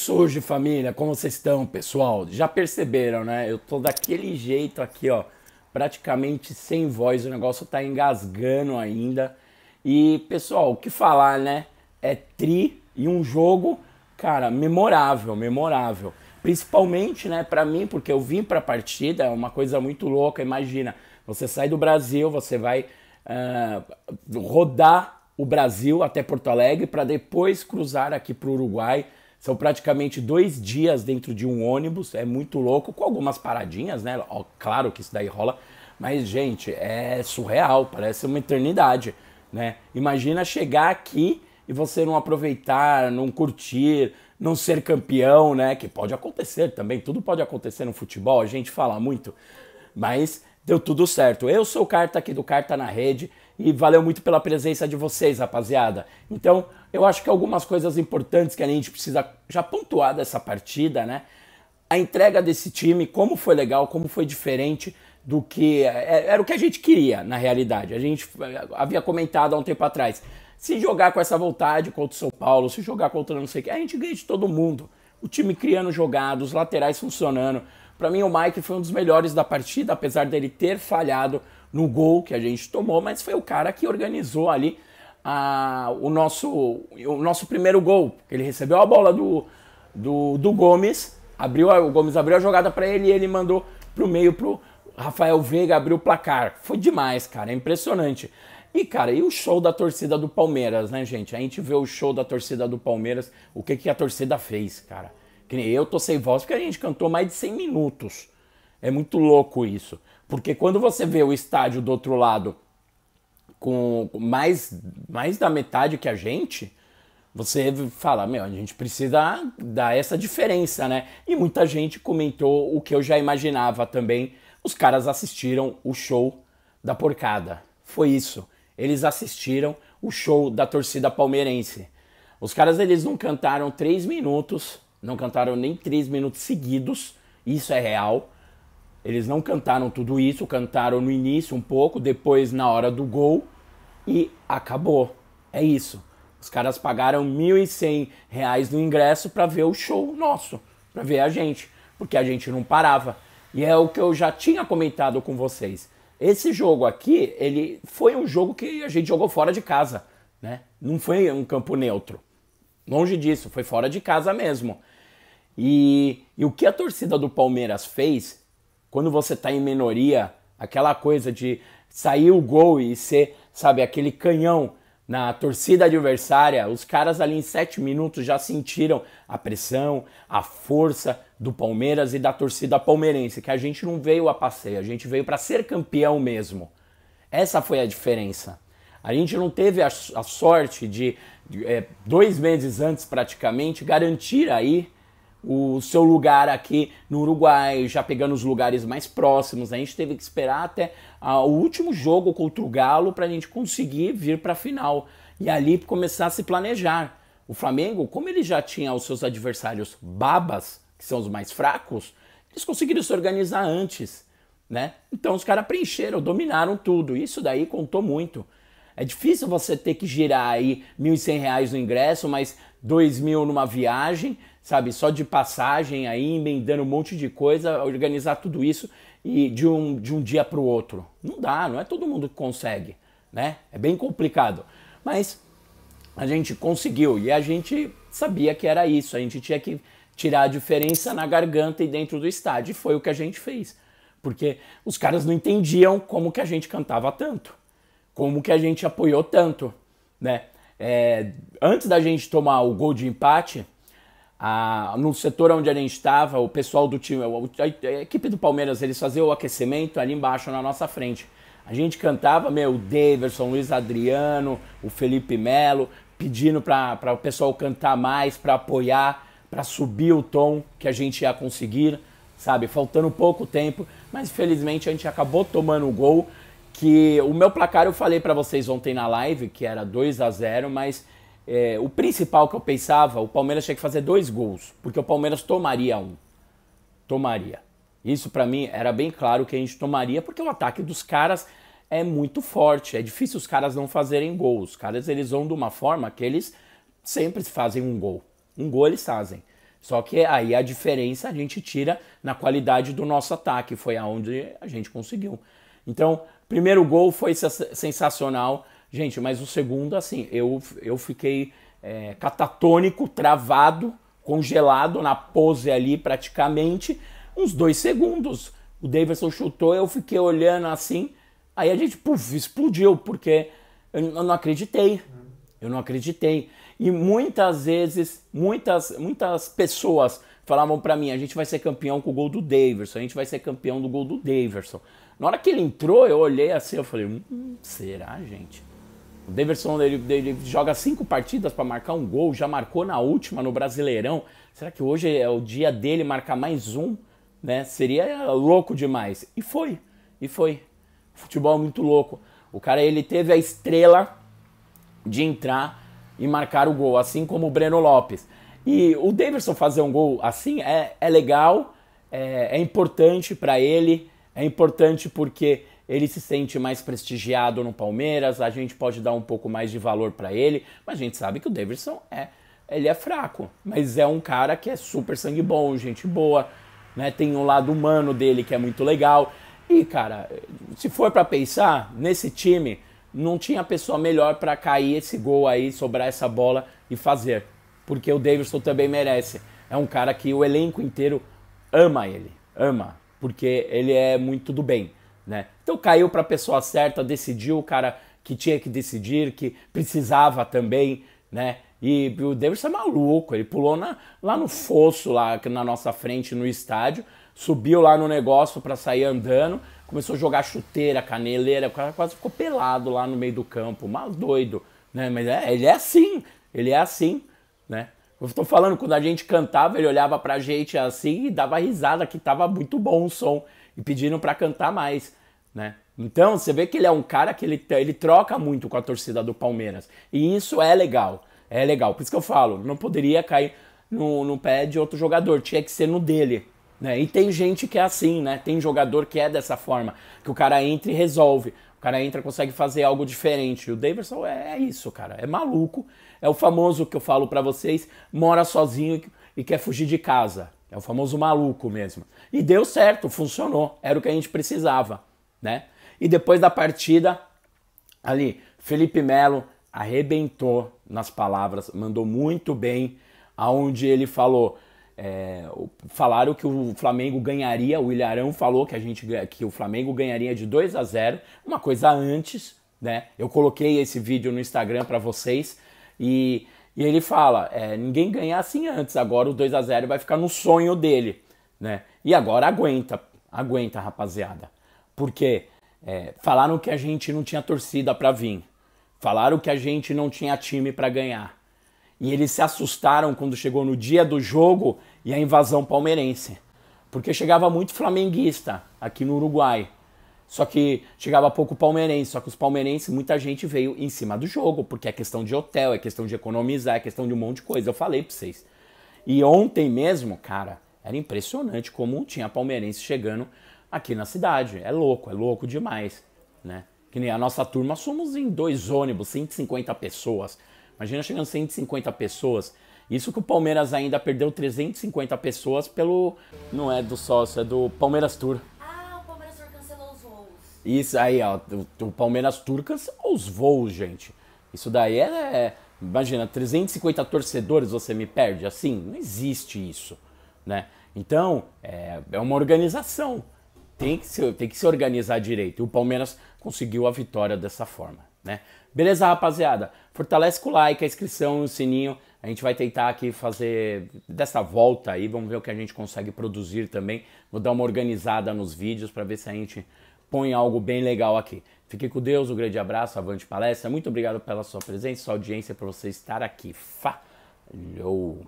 surge, família? Como vocês estão, pessoal? Já perceberam, né? Eu tô daquele jeito aqui, ó, praticamente sem voz, o negócio tá engasgando ainda. E, pessoal, o que falar, né? É tri e um jogo, cara, memorável, memorável. Principalmente, né, para mim, porque eu vim pra partida, é uma coisa muito louca, imagina. Você sai do Brasil, você vai uh, rodar o Brasil até Porto Alegre para depois cruzar aqui para o Uruguai são praticamente dois dias dentro de um ônibus, é muito louco, com algumas paradinhas, né? Ó, claro que isso daí rola, mas, gente, é surreal, parece uma eternidade, né? Imagina chegar aqui e você não aproveitar, não curtir, não ser campeão, né? Que pode acontecer também, tudo pode acontecer no futebol, a gente fala muito, mas deu tudo certo. Eu sou o Carta aqui do Carta na Rede. E valeu muito pela presença de vocês, rapaziada. Então, eu acho que algumas coisas importantes que a gente precisa já pontuar dessa partida, né? A entrega desse time, como foi legal, como foi diferente do que. É, era o que a gente queria, na realidade. A gente é, havia comentado há um tempo atrás. Se jogar com essa vontade contra o São Paulo, se jogar contra não sei o que, a gente ganha de todo mundo. O time criando jogados, os laterais funcionando. Para mim, o Mike foi um dos melhores da partida, apesar dele ter falhado no gol que a gente tomou, mas foi o cara que organizou ali a, o, nosso, o nosso primeiro gol. Ele recebeu a bola do, do, do Gomes, abriu a, o Gomes abriu a jogada para ele e ele mandou pro meio pro Rafael Veiga abriu o placar. Foi demais, cara, é impressionante. E, cara, e o show da torcida do Palmeiras, né, gente? A gente vê o show da torcida do Palmeiras, o que, que a torcida fez, cara. Que nem eu tô sem voz porque a gente cantou mais de 100 minutos. É muito louco isso. Porque quando você vê o estádio do outro lado com mais, mais da metade que a gente, você fala, meu, a gente precisa dar essa diferença, né? E muita gente comentou o que eu já imaginava também. Os caras assistiram o show da porcada. Foi isso. Eles assistiram o show da torcida palmeirense. Os caras eles não cantaram três minutos, não cantaram nem três minutos seguidos. Isso é real eles não cantaram tudo isso, cantaram no início um pouco, depois na hora do gol e acabou. É isso. Os caras pagaram R$ 1.100 no ingresso para ver o show nosso, para ver a gente, porque a gente não parava. E é o que eu já tinha comentado com vocês. Esse jogo aqui, ele foi um jogo que a gente jogou fora de casa, né? Não foi um campo neutro. Longe disso, foi fora de casa mesmo. E, e o que a torcida do Palmeiras fez quando você está em minoria, aquela coisa de sair o gol e ser, sabe, aquele canhão na torcida adversária, os caras ali em sete minutos já sentiram a pressão, a força do Palmeiras e da torcida palmeirense, que a gente não veio a passeio, a gente veio para ser campeão mesmo. Essa foi a diferença. A gente não teve a, a sorte de, de é, dois meses antes praticamente, garantir aí o seu lugar aqui no Uruguai, já pegando os lugares mais próximos. A gente teve que esperar até ah, o último jogo contra o Galo para a gente conseguir vir para a final e ali começar a se planejar. O Flamengo, como ele já tinha os seus adversários babas, que são os mais fracos, eles conseguiram se organizar antes, né? Então os caras preencheram, dominaram tudo. Isso daí contou muito. É difícil você ter que girar aí R$ 1.100 no ingresso, mais R$ 2.000 numa viagem, sabe, só de passagem aí, emendando um monte de coisa, organizar tudo isso e de um, de um dia para o outro. Não dá, não é todo mundo que consegue, né? É bem complicado. Mas a gente conseguiu e a gente sabia que era isso, a gente tinha que tirar a diferença na garganta e dentro do estádio, e foi o que a gente fez. Porque os caras não entendiam como que a gente cantava tanto, como que a gente apoiou tanto, né? É, antes da gente tomar o gol de empate, a, no setor onde a gente estava, o pessoal do time, a, a, equipe do Palmeiras, eles faziam o aquecimento ali embaixo na nossa frente. A gente cantava, meu, o Daverson, Luiz Adriano, o Felipe Melo, pedindo para o pessoal cantar mais, para apoiar, para subir o tom que a gente ia conseguir, sabe? Faltando pouco tempo, mas infelizmente a gente acabou tomando o gol. Que o meu placar eu falei para vocês ontem na live, que era 2 a 0 mas é, o principal que eu pensava, o Palmeiras tinha que fazer dois gols, porque o Palmeiras tomaria um. Tomaria. Isso para mim era bem claro que a gente tomaria, porque o ataque dos caras é muito forte. É difícil os caras não fazerem gols. Os caras eles vão de uma forma que eles sempre fazem um gol. Um gol eles fazem. Só que aí a diferença a gente tira na qualidade do nosso ataque. Foi aonde a gente conseguiu. Então, primeiro gol foi sensacional. Gente, mas o segundo, assim, eu, eu fiquei é, catatônico, travado, congelado na pose ali praticamente, uns dois segundos. O Davidson chutou, eu fiquei olhando assim, aí a gente puff, explodiu, porque eu não acreditei. Eu não acreditei. E muitas vezes, muitas, muitas pessoas falavam para mim: a gente vai ser campeão com o gol do Davidson, a gente vai ser campeão do gol do Davidson. Na hora que ele entrou, eu olhei assim, eu falei: hum, será, gente? O Daverson ele, ele joga cinco partidas para marcar um gol, já marcou na última no Brasileirão. Será que hoje é o dia dele marcar mais um? Né? Seria louco demais. E foi, e foi. Futebol é muito louco. O cara ele teve a estrela de entrar e marcar o gol, assim como o Breno Lopes. E o Davidson fazer um gol assim é, é legal, é, é importante para ele, é importante porque ele se sente mais prestigiado no Palmeiras, a gente pode dar um pouco mais de valor para ele, mas a gente sabe que o Davidson é, ele é fraco, mas é um cara que é super sangue bom, gente boa, né? Tem um lado humano dele que é muito legal. E cara, se for para pensar nesse time, não tinha pessoa melhor para cair esse gol aí, sobrar essa bola e fazer, porque o Davidson também merece. É um cara que o elenco inteiro ama ele, ama, porque ele é muito do bem né? Então caiu para a pessoa certa, decidiu o cara que tinha que decidir, que precisava também, né? E o Davis é maluco, ele pulou na, lá no fosso, lá na nossa frente, no estádio, subiu lá no negócio para sair andando, começou a jogar chuteira, caneleira, o cara quase ficou pelado lá no meio do campo, mal doido, né? Mas é, ele é assim, ele é assim, né? Eu tô falando, quando a gente cantava, ele olhava pra gente assim e dava risada, que tava muito bom o som e pediram para cantar mais, né? Então você vê que ele é um cara que ele, ele troca muito com a torcida do Palmeiras e isso é legal, é legal. Por isso que eu falo, não poderia cair no, no pé de outro jogador, tinha que ser no dele. Né? E tem gente que é assim, né? Tem jogador que é dessa forma, que o cara entra e resolve. O cara entra consegue fazer algo diferente. O Davidson é, é isso, cara. É maluco. É o famoso que eu falo para vocês, mora sozinho e quer fugir de casa. É o famoso maluco mesmo. E deu certo, funcionou. Era o que a gente precisava, né? E depois da partida, ali, Felipe Melo arrebentou nas palavras, mandou muito bem, aonde ele falou. É, falaram que o Flamengo ganharia, o Ilharão falou que, a gente, que o Flamengo ganharia de 2 a 0 uma coisa antes, né? Eu coloquei esse vídeo no Instagram para vocês e e ele fala: é, ninguém ganha assim antes, agora o 2 a 0 vai ficar no sonho dele. Né? E agora aguenta, aguenta, rapaziada. Porque é, falaram que a gente não tinha torcida para vir, falaram que a gente não tinha time para ganhar. E eles se assustaram quando chegou no dia do jogo e a invasão palmeirense. Porque chegava muito flamenguista aqui no Uruguai. Só que chegava pouco palmeirense, só que os palmeirenses, muita gente veio em cima do jogo, porque é questão de hotel, é questão de economizar, é questão de um monte de coisa. Eu falei pra vocês. E ontem mesmo, cara, era impressionante como tinha palmeirense chegando aqui na cidade. É louco, é louco demais, né? Que nem a nossa turma, somos em dois ônibus, 150 pessoas. Imagina chegando 150 pessoas. Isso que o Palmeiras ainda perdeu 350 pessoas pelo. Não é do sócio, é do Palmeiras Tour. Isso aí, ó, o Palmeiras Turcas, os voos, gente. Isso daí é, é, imagina, 350 torcedores você me perde, assim, não existe isso, né? Então, é, é uma organização, tem que, se, tem que se organizar direito. E o Palmeiras conseguiu a vitória dessa forma, né? Beleza, rapaziada? Fortalece com o like, a inscrição e o sininho. A gente vai tentar aqui fazer dessa volta aí, vamos ver o que a gente consegue produzir também. Vou dar uma organizada nos vídeos para ver se a gente põe algo bem legal aqui. Fique com Deus, um grande abraço, avante palestra. Muito obrigado pela sua presença, sua audiência, por você estar aqui. Falou!